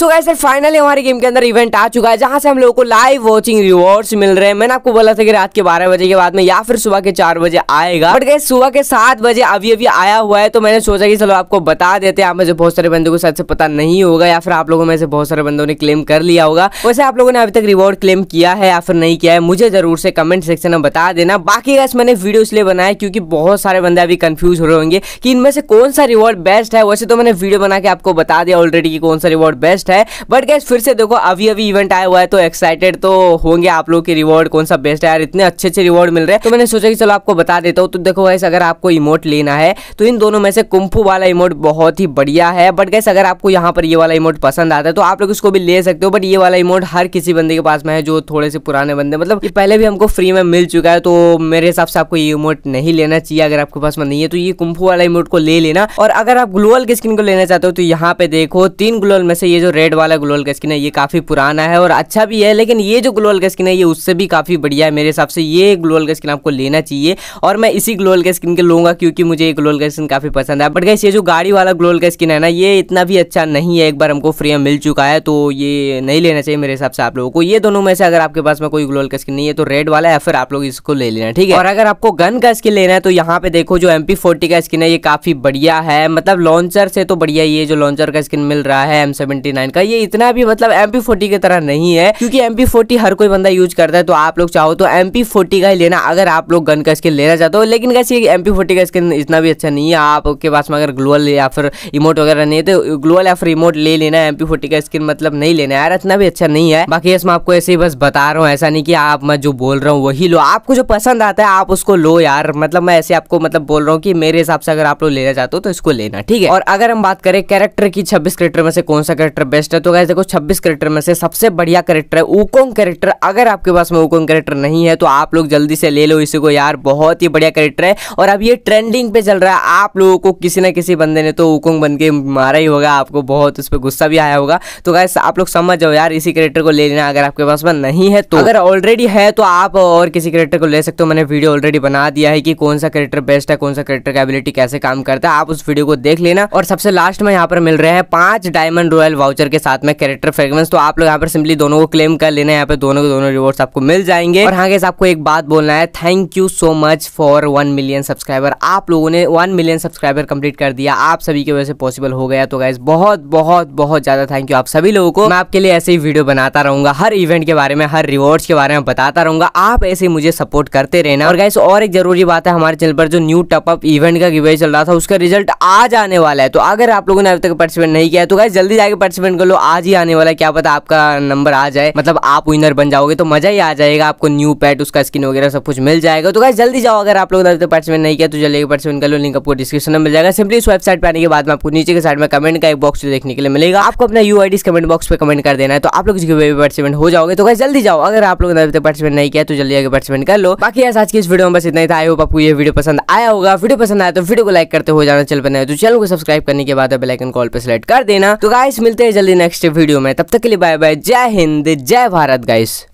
सो guys sir finally हमारी game के अंदर इवेंट आ चुका है जहां से हम लोगों को लाइव वॉचिंग रिवॉर्ड्स मिल रहे हैं मैंने आपको बोला था कि रात के बारह बजे के बाद में या फिर सुबह के चार बजे आएगा बट गाइस सुबह के सात बजे अभी अभी आया हुआ है तो मैंने सोचा कि चलो आपको बता देते हैं आप बहुत सारे बंदों को शायद से पता नहीं होगा या फिर आप लोगों में से बहुत सारे बंदों ने क्लेम कर लिया होगा वैसे आप लोगों ने अभी तक रिवॉर्ड क्लेम किया है या फिर नहीं किया है मुझे जरूर से कमेंट सेक्शन में बता देना बाकी गाइस मैंने वीडियो इसलिए बनाया क्योंकि बहुत सारे बंदे अभी कंफ्यूज हो रहे होंगे कि इनमें से कौन सा रिवॉर्ड बेस्ट है वैसे तो मैंने वीडियो बना के आपको बता दिया ऑलरेडी कि कौन सा रिवॉर्ड बेस्ट बेस्ट है बट गैस फिर से देखो अभी अभी इवेंट आया हुआ है तो एक्साइटेड तो होंगे आप लोग के रिवॉर्ड कौन सा बेस्ट है यार इतने अच्छे अच्छे रिवॉर्ड मिल रहे हैं तो मैंने सोचा कि चलो आपको बता देता हूँ तो देखो गैस अगर आपको इमोट लेना है तो इन दोनों में से कुंफू वाला इमोट बहुत ही बढ़िया है बट गैस अगर आपको यहाँ पर ये वाला इमोट पसंद आता है तो आप लोग इसको भी ले सकते हो बट ये वाला इमोट हर किसी बंदे के पास में है जो थोड़े से पुराने बंदे मतलब पहले भी हमको फ्री में मिल चुका है तो मेरे हिसाब से आपको ये इमोट नहीं लेना चाहिए अगर आपके पास में नहीं है तो ये कुंफू वाला इमोट को ले लेना और अगर आप ग्लोअल की स्किन को लेना चाहते हो तो यहाँ पे देखो तीन ग्लोअल में से ये जो रेड वाला ग्लोअल का स्किन है ये काफ़ी पुराना है और अच्छा भी है लेकिन ये जो ग्लोअल का स्किन है ये उससे भी काफ़ी बढ़िया है मेरे हिसाब से ये ग्लोल का स्किन आपको लेना चाहिए और मैं इसी ग्लोअल का स्किन के लूँगा क्योंकि मुझे ये ग्लोअल का स्किन काफ़ी पसंद है बट गैस ये जो गाड़ी वाला ग्लोअल का स्किन है ना ये इतना भी अच्छा नहीं है एक बार हमको फ्री मिल चुका है तो ये नहीं लेना चाहिए मेरे हिसाब से आप लोगों को ये दोनों में से अगर आपके पास में कोई ग्लोल का स्किन नहीं है तो रेड वाला या फिर आप लोग इसको ले लेना ठीक है और अगर आपको गन का स्किन लेना है तो यहाँ पे देखो जो एम का स्किन है ये काफ़ी बढ़िया है मतलब लॉन्चर से तो बढ़िया ये जो लॉन्चर का स्किन मिल रहा है एम ब्रांड का ये इतना भी मतलब एम की तरह नहीं है क्योंकि एम हर कोई बंदा यूज करता है तो आप लोग चाहो तो एम का ही लेना अगर आप लोग गन का स्किन लेना चाहते हो लेकिन कैसे एम पी का स्किन इतना भी अच्छा नहीं है आपके पास में अगर ग्लोअल या फिर रिमोट वगैरह नहीं है तो ग्लोअल या फिर रिमोट ले लेना एम पी का स्किन मतलब नहीं लेना यार इतना भी अच्छा नहीं है बाकी इसमें आपको ऐसे ही बस बता रहा हूँ ऐसा नहीं कि आप मैं जो बोल रहा हूँ वही लो आपको जो पसंद आता है आप उसको लो यार मतलब मैं ऐसे आपको मतलब बोल रहा हूँ कि मेरे हिसाब से अगर आप लोग लेना चाहते हो तो इसको लेना ठीक है और अगर हम बात करें कैरेक्टर की छब्बीस करेक्टर में से कौन सा करेक्टर बेस्ट बेस्ट है तो गैस देखो 26 करेक्टर में से सबसे बढ़िया करेक्टर है ओकोंग करेक्टर अगर आपके पास में ओकोंग करेक्टर नहीं है तो आप लोग जल्दी से ले लो इसी को यार बहुत ही बढ़िया करेक्टर है और अब ये ट्रेंडिंग पे चल रहा है आप लोगों को किसी ना किसी बंदे ने तो ओकोंग बन के मारा ही होगा आपको बहुत उस पर गुस्सा भी आया होगा तो गैस आप लोग समझ जाओ यार इसी करेक्टर को ले लेना अगर आपके पास में नहीं है तो अगर ऑलरेडी है तो आप और किसी करेक्टर को ले सकते हो मैंने वीडियो ऑलरेडी बना दिया है कि कौन सा करेक्टर बेस्ट है कौन सा करेक्टर का एबिलिटी कैसे काम करता है आप उस वीडियो को देख लेना और सबसे लास्ट में यहाँ पर मिल रहे हैं पांच डायमंड रॉयल वाउचर फीचर के साथ में कैरेक्टर फ्रेगमेंस तो आप लोग यहाँ पर सिंपली दोनों को क्लेम कर लेना है यहाँ पर दोनों के दोनों रिवॉर्ड आपको मिल जाएंगे और हाँ गैस आपको एक बात बोलना है thank you so much for one million subscriber आप लोगों ने वन मिलियन सब्सक्राइबर कंप्लीट कर दिया आप सभी की वजह से पॉसिबल हो गया तो गाइज बहुत बहुत बहुत ज्यादा थैंक यू आप सभी लोगों को मैं आपके लिए ऐसे ही वीडियो बनाता रहूंगा हर इवेंट के बारे में हर रिवॉर्ड्स के बारे में बताता रहूंगा आप ऐसे ही मुझे सपोर्ट करते रहना और गाइस और एक जरूरी बात है हमारे चैनल पर जो न्यू टपअप इवेंट का गिवे चल रहा था उसका रिजल्ट आज आने वाला है तो अगर आप लोगों ने अभी तक पार्टिसिपेट नहीं किया तो गाइस जल्दी जाकर पार्टिसिपेट कमेंट कर लो आज ही आने वाला है क्या पता आपका नंबर आ जाए मतलब आप विनर बन जाओगे तो मजा ही आ जाएगा आपको न्यू पैट उसका स्किन वगैरह सब कुछ मिल जाएगा तो गाइस जल्दी जाओ अगर आप लोग अभी तक पार्टिसिपेट नहीं किया तो जल्दी पार्टिसिपेट कर लो लिंक आपको डिस्क्रिप्शन में मिल जाएगा सिंपली इस वेबसाइट पर आने के बाद में आपको नीचे के साइड में कमेंट का एक बॉक्स देखने के लिए मिलेगा आपको अपना यू आई कमेंट बॉक्स पर कमेंट कर देना है तो आप लोग इसके वे पार्टिसिपेट हो जाओगे तो गाइस जल्दी जाओ अगर आप लोग अभी तक पार्टिसिपेट नहीं किया तो जल्दी आगे पार्टिसिपेट कर लो बाकी आज की इस वीडियो में बस इतना ही था आई होप आपको ये वीडियो पसंद आया होगा वीडियो पसंद आया तो वीडियो को लाइक करते हो जाना चल पर तो चैनल को सब्सक्राइब करने के बाद बेलाइकन कॉल पर सेलेक्ट कर देना तो गाइस मिलते हैं जल्दी नेक्स्ट वीडियो में तब तक के लिए बाय बाय जय हिंद जय भारत गाइस